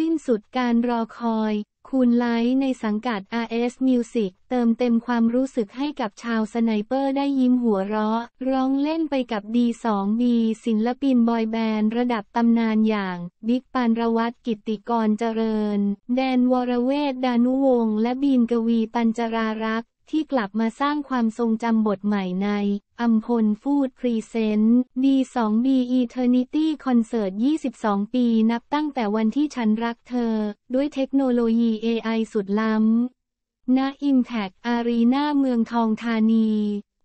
สิ้นสุดการรอคอยคูณไลท์ในสังกัด RS Music เติมเต็มความรู้สึกให้กับชาวสไนเปอร์ได้ยิ้มหัวเราะร้องเล่นไปกับ D2B ศิลปินบอยแบนด์ระดับตำนานอย่าง บิ๊กปานรวัตกิติกรเจริญ แดนวรเวทดานุวงศ์และบีนกวีปัญจรารักษที่กลับมาสร้างความทรงจำบทใหม่ในอัมพลฟูดพรีเซนต์ D2B Eternity Concert 22 ปี นับตั้งแต่วันที่ฉันรักเธอ ด้วยเทคโนโลยี AI สุดล้ำณ Impact Arena เมืองทองธานี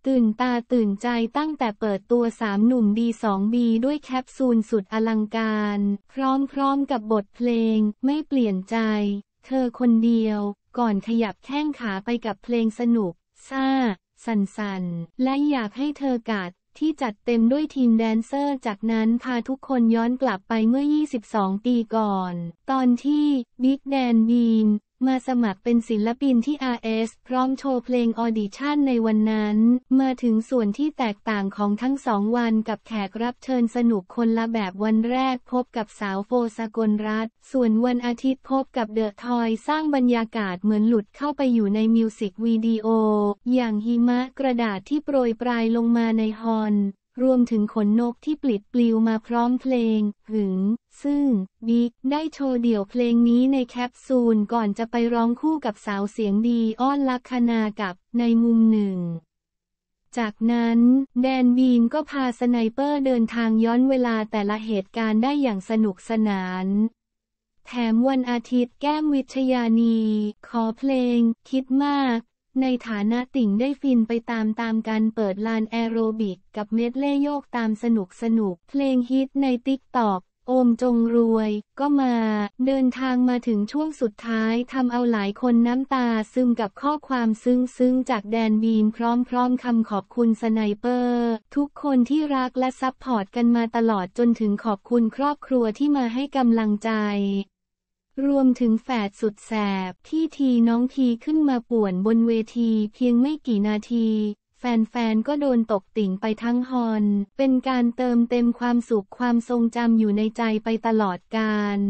ตื่นตาตื่นใจตั้งแต่เปิดตัวสามหนุ่ม D2B ด้วยแคปซูลสุดอลังการ พร้อมๆกับบทเพลง ไม่เปลี่ยนใจ เธอคนเดียวก่อนขยับแข้งขาไปกับเพลงสนุก ซ่า สันสันและอยากให้เธอกาดที่จัดเต็มด้วยทีมแดนเซอร์ จากนั้นพาทุกคนย้อนกลับไปเมื่อ 22 ปีก่อน ตอนที่บิ๊กแดนบีนมาสมัครเป็นศิลปินที่ RS พร้อมโชว์เพลงออดิชั่นในวันนั้น มาถึงส่วนที่แตกต่างของทั้งสองวันกับแขกรับเชิญสนุกคนละแบบวันแรกพบกับสาวโฟสกลรัตส่วนวันอาทิตย์พบกับเดอะทอยสร้างบรรยากาศเหมือนหลุดเข้าไปอยู่ในมิวสิกวิดีโออย่างหิมะกระดาษที่โปรยปลายลงมาในฮอนรวมถึงขนนกที่ปลิดปลิวมาพร้อมเพลง หึง ซึ่ง บิ๊กได้โชว์เดี่ยวเพลงนี้ในแคปซูลก่อนจะไปร้องคู่กับสาวเสียงดีอ้อนลักคณากับในมุมหนึ่ง จากนั้น แดนบีนก็พาสไนเปอร์เดินทางย้อนเวลาแต่ละเหตุการณ์ได้อย่างสนุกสนาน แถมวันอาทิตย์แก้มวิทยานีขอเพลง คิดมากในฐานะติ่งได้ฟินไปตามตามการเปิดลานแอโรบิกกับเมดเล่โยกตามสนุกสนุก เพลงฮิตในติ๊กตอกโอมจงรวย ก็มา เดินทางมาถึงช่วงสุดท้ายทำเอาหลายคนน้ำตาซึมกับข้อความซึ้งซึ้งจากแดนบีมพร้อมๆคำขอบคุณสไนเปอร์ ทุกคนที่รักและซับพอร์ตกันมาตลอดจนถึงขอบคุณครอบครัวที่มาให้กำลังใจรวมถึงแฝดสุดแสบ ที่ทีน้องทีขึ้นมาป่วนบนเวทีเพียงไม่กี่นาที แฟนๆก็โดนตกติ่งไปทั้งฮอน เป็นการเติมเต็มความสุขความทรงจำอยู่ในใจไปตลอดกาล